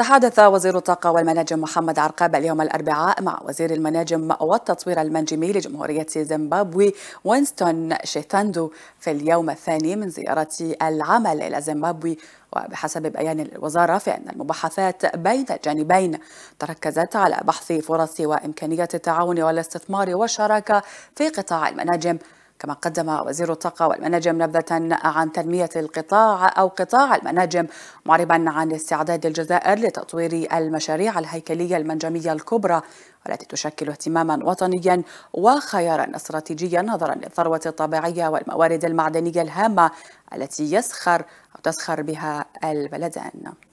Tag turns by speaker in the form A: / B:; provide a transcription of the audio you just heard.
A: تحدث وزير الطاقة والمناجم محمد عرقاب اليوم الأربعاء مع وزير المناجم والتطوير المنجمي لجمهورية زيمبابوي وينستون شيتاندو في اليوم الثاني من زيارة العمل إلى زيمبابوي وبحسب بيان الوزارة فإن المباحثات بين الجانبين تركزت على بحث فرص وإمكانية التعاون والاستثمار والشراكة في قطاع المناجم كما قدم وزير الطاقة والمناجم نبذة عن تنمية القطاع أو قطاع المناجم معربا عن استعداد الجزائر لتطوير المشاريع الهيكلية المنجمية الكبرى والتي تشكل اهتماما وطنيا وخيارا استراتيجيا نظرا للثروة الطبيعية والموارد المعدنية الهامة التي يسخر أو تسخر بها البلدان